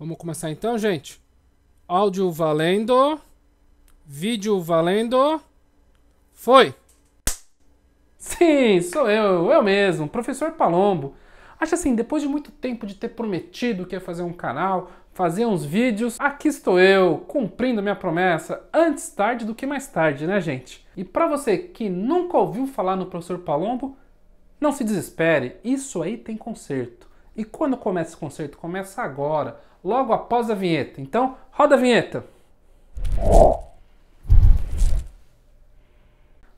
Vamos começar então, gente. Áudio valendo. Vídeo valendo. Foi! Sim, sou eu, eu mesmo, professor Palombo. Acho assim, depois de muito tempo de ter prometido que ia fazer um canal, fazer uns vídeos, aqui estou eu, cumprindo minha promessa, antes tarde do que mais tarde, né, gente? E para você que nunca ouviu falar no professor Palombo, não se desespere, isso aí tem conserto. E quando começa esse concerto? Começa agora, logo após a vinheta. Então, roda a vinheta!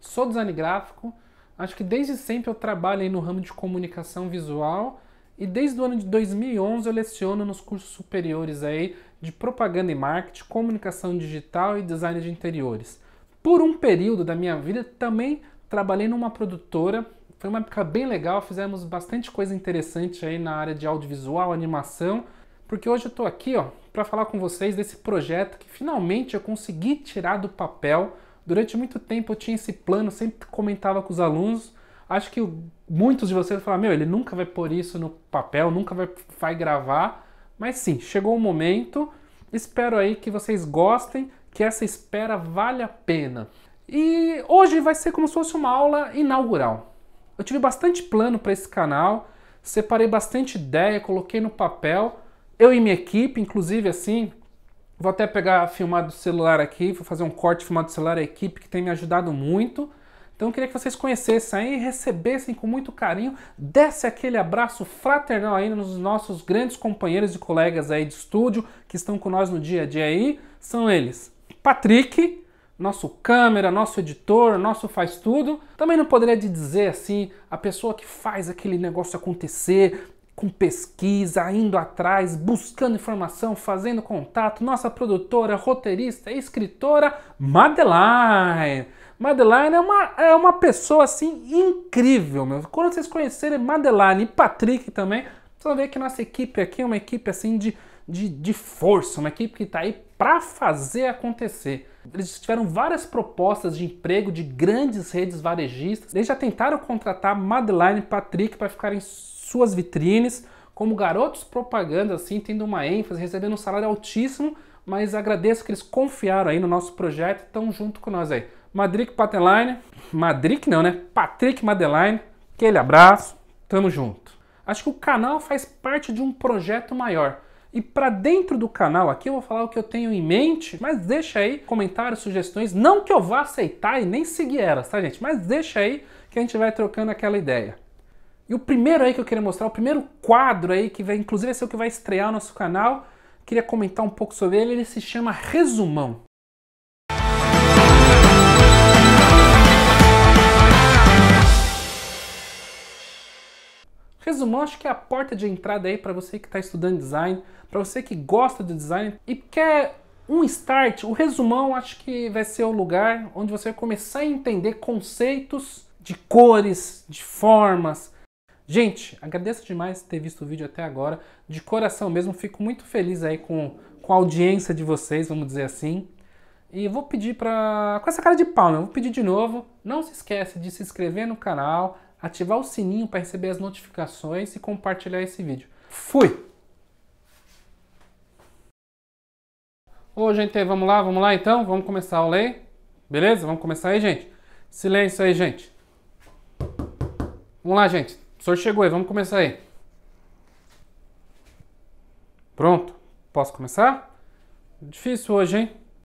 Sou design gráfico, acho que desde sempre eu trabalho no ramo de comunicação visual e desde o ano de 2011 eu leciono nos cursos superiores aí de propaganda e marketing, comunicação digital e design de interiores. Por um período da minha vida também trabalhei numa produtora foi uma época bem legal, fizemos bastante coisa interessante aí na área de audiovisual, animação, porque hoje eu estou aqui ó, para falar com vocês desse projeto que finalmente eu consegui tirar do papel. Durante muito tempo eu tinha esse plano, sempre comentava com os alunos. Acho que muitos de vocês falaram, meu, ele nunca vai pôr isso no papel, nunca vai, vai gravar. Mas sim, chegou o momento. Espero aí que vocês gostem, que essa espera vale a pena. E hoje vai ser como se fosse uma aula inaugural. Eu tive bastante plano para esse canal, separei bastante ideia, coloquei no papel. Eu e minha equipe, inclusive assim, vou até pegar filmado do celular aqui, vou fazer um corte filmado do celular, a equipe que tem me ajudado muito. Então eu queria que vocês conhecessem aí, recebessem com muito carinho, desse aquele abraço fraternal aí nos nossos grandes companheiros e colegas aí de estúdio que estão com nós no dia a dia aí. São eles, Patrick, nosso câmera, nosso editor, nosso faz tudo. Também não poderia dizer assim, a pessoa que faz aquele negócio acontecer, com pesquisa, indo atrás, buscando informação, fazendo contato, nossa produtora, roteirista, escritora, Madeline. Madeline é uma, é uma pessoa assim incrível, meu. Quando vocês conhecerem Madeline e Patrick também, vocês vão ver que nossa equipe aqui é uma equipe assim de de, de força, uma equipe que está aí para fazer acontecer. Eles tiveram várias propostas de emprego de grandes redes varejistas. Eles já tentaram contratar Madeline e Patrick para ficarem suas vitrines como garotos propaganda, assim, tendo uma ênfase, recebendo um salário altíssimo, mas agradeço que eles confiaram aí no nosso projeto e estão junto com nós aí. Madrick Pateline, Madrick não, né? Patrick Madeline, aquele abraço, tamo junto. Acho que o canal faz parte de um projeto maior. E para dentro do canal aqui eu vou falar o que eu tenho em mente, mas deixa aí comentários, sugestões, não que eu vá aceitar e nem seguir elas, tá gente? Mas deixa aí que a gente vai trocando aquela ideia. E o primeiro aí que eu queria mostrar, o primeiro quadro aí que vai, inclusive, ser é o que vai estrear o nosso canal, queria comentar um pouco sobre ele, ele se chama Resumão. Resumão, acho que é a porta de entrada aí para você que está estudando design, para você que gosta de design e quer um start. O resumão acho que vai ser o lugar onde você vai começar a entender conceitos de cores, de formas. Gente, agradeço demais ter visto o vídeo até agora. De coração mesmo, fico muito feliz aí com, com a audiência de vocês, vamos dizer assim. E vou pedir para com essa cara de pau, né? eu vou pedir de novo, não se esquece de se inscrever no canal, ativar o sininho para receber as notificações e compartilhar esse vídeo. Fui! Ô, gente, vamos lá, vamos lá então? Vamos começar a aula aí? Beleza? Vamos começar aí, gente? Silêncio aí, gente. Vamos lá, gente. O senhor chegou aí, vamos começar aí. Pronto. Posso começar? Difícil hoje, hein?